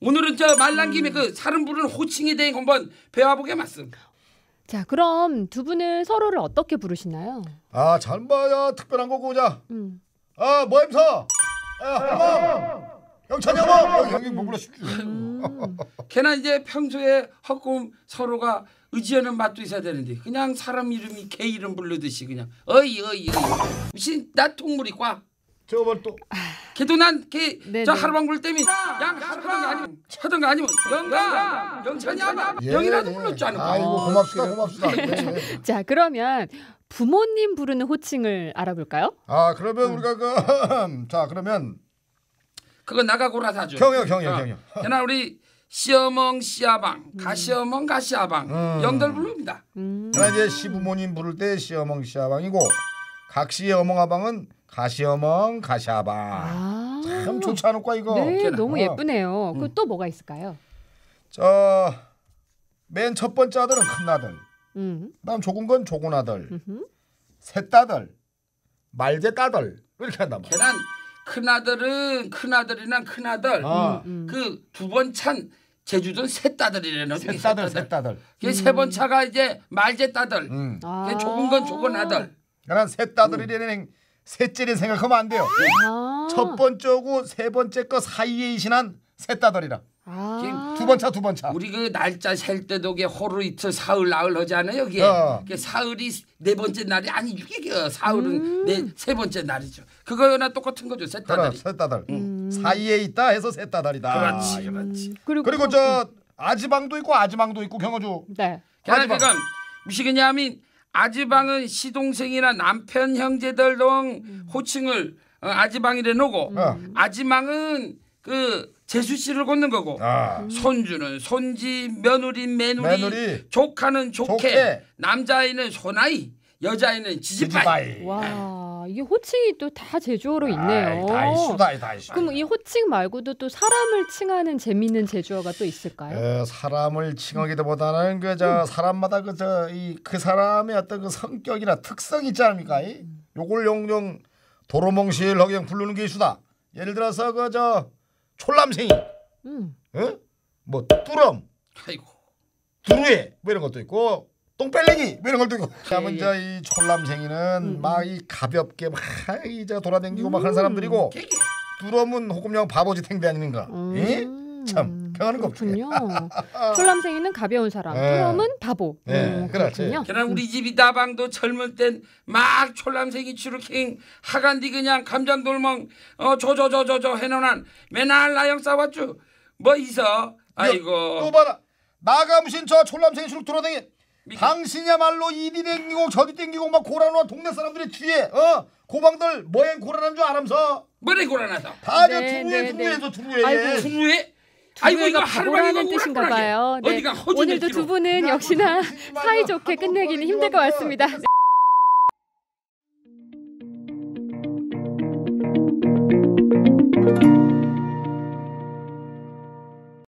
오늘은 저말랑 김에 그 사람 부르는 호칭에 대해 한번 배워보게 맞습니다 자, 그럼 두 분은 서로를 어떻게 부르시나요? 아, 잠바야 특별한 거 고자. 음. 아, 뭐임서. 아, 아, 영찬이하고 여기 먹으라 시 걔는 이제 평소에 헛곰 서로가 의지하는 맛도 있어야 되는데 그냥 사람 이름이 개 이름 부르듯이 그냥 어이 어이 어이 무슨 나 통물이 꽈. 저거 봐 또. 걔도 난걔저 네, 네. 하루방불 때문에 양하루방 아니면 하던가 아니면 영가 영찬이 아 영이라도 예. 불렀지 않을까. 아이고 어, 고맙습니다 고맙습니다. 예, 자 그러면 부모님 부르는 호칭을 알아볼까요? 아 그러면 우리가 그자 그러면 그거 나가고라 사죠. 경영 경영 어. 경영. 어. 그러 우리 시어멍 시아방 음. 가시어멍 가시아방 음. 어. 연결 부릅니다. 음. 그러나 이제 시부모님 부를 때 시어멍 시아방이고 각시어멍 아방은 가시어멍 가시아방. 아. 참 좋지 않을까 이거. 네, 너무 예쁘네요. 음. 그또 뭐가 있을까요? 저 맨 첫 번째 아들은 큰 아들. 음. 다음 조금 건 조금 아들. 셋 아들. 말개 따들 이렇게 한단 말이야. 큰아들은 큰아들이나 큰아들 아. 음, 음, 음. 그두번찬 제주도는 셋따들이래는 셋따들, 셋따들. 그 세번 차가 이제 말제따들. 음. 아. 좁은 건 좁은 아들. 그러니 셋따들이라는 음. 셋째를 생각하면 안 돼요. 아. 첫 번째고 세 번째 거 사이에 이신한 셋따들이라. 아~ 두번 차, 두번 차. 우리 그 날짜 셀 때도 게루 이틀 사흘 나흘 하잖아요. 어. 이게 어. 사흘이 네 번째 날이 아니 이게 그 사흘은 음. 네세 번째 날이죠. 그거나 똑같은 거죠. 셋 그렇죠, 다달. 그래, 셋 다달. 음. 음. 사이에 있다 해서 셋 다달이다. 그렇지, 그렇지. 음. 그리고, 그리고 저 그- 아지방도 있고 아지방도 있고 경호주. 네. 아지방. 그러니까 아지방은 시동생이나 남편 형제들 등 음. 호칭을 어, 아지방이래 놓고 어. 음. 아지방은 그 재수 씨를 걷는 거고 아. 손주는 손지 며느리 매누리, 며느리. 조카는 조카 케 남자아이는 소나이 여자아이는 지지바이 와 이게 호칭이 또 다 제주어로 있네요. 다이수다이 다이수. 그럼 이 호칭 말고도 또 사람을 칭하는 재미있는 제주어가 또 있을까요? 어, 그 사람을 칭하기보다는 그저 음. 사람마다 그 저이그 그 사람의 어떤 그 성격이나 특성 있지 않습니까? 이? 요걸 용용 도로몽실하게 부르는 게 있수다. 예를 들어서 그저 촐남생이 음. 응, 어? 뭐 뚜럼, 아이고. 두루에 뭐 이런 것도 있고 똥뺄랭이 뭐 이런 것도 있고. 예, 자, 먼저 예. 이촐남생이는막이 음, 음. 가볍게 막 이제 돌아댕기고 막 하는 사람들이고 뚜럼은 호금형 바보짓 행대 아닌가? 예? 참. 평하는 거군요. 졸람생이는 가벼운 사람, 쫄럼은 네. 바보. 네, 음, 그렇군요. 그냥 우리 음. 집 이다방도 젊을 땐막 졸람생이 추루킹 하간디 그냥 감장돌멍 어저저저저저 해놓은 맨날 나영 싸웠죠. 뭐 있어? 아이고. 또 봐라. 나감신 저 졸람생이 추룩 돌아다니. 당신이야말로 이리 땡기고 저리 땡기고 막고라노 동네 사람들이 뒤에 어 고방들 뭐엔 고라난 줄 알면서 뭐래 고라나서 다들 두루에 두루에서 두루에 아이고. 두루에 두부가 바보라는 뜻인가 봐요. 네. 오늘도 두 분은 역시나 사이좋게 끝내기는 힘들 것 같습니다.